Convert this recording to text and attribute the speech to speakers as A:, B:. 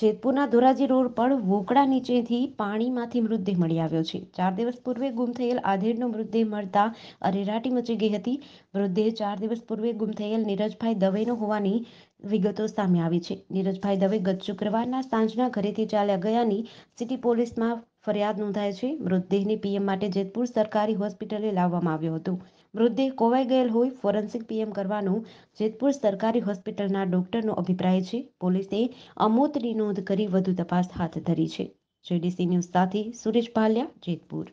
A: જેતપુરના Dhoraji road પર વોકડા નીચેથી પાણીમાંથી મૃતદેહ મળી આવ્યો છે ચાર દિવસ પૂર્વે ગુમ થયેલ આધેડનો મૃતદેહ મળતા અરેરાટી મચી ગઈ હતી મૃતદેહ ચાર દિવસ પૂર્વે ગુમ થયેલ નીરજભાઈ દવેનો હોવાની વિગતો સામે આવી છે નીરજભાઈ દવે ગત શુક્રવારના સાંજના ઘરેથી ચાલ્યા ગયાની સિટી પોલીસમાં ફરિયાદ નોંધાય છે મૃતદેહને પીએમ માટે જેતપુર સરકારી હોસ્પિટલે લાવવામાં આવ્યો હતો મૃતદેહ કોવાઈ ગયેલ હોય ફોરેન્સિક પીએમ કરવાનું જેતપુર સરકારી હોસ્પિટલના ડોક્ટરનો અભિપ્રાય છે પોલીસે અમૃતની નોંધ કરી વધુ તપાસ હાથ ધરી છે જેડીસી ન્યૂઝ સાથે સુરેશ પાલ્યા જેતપુર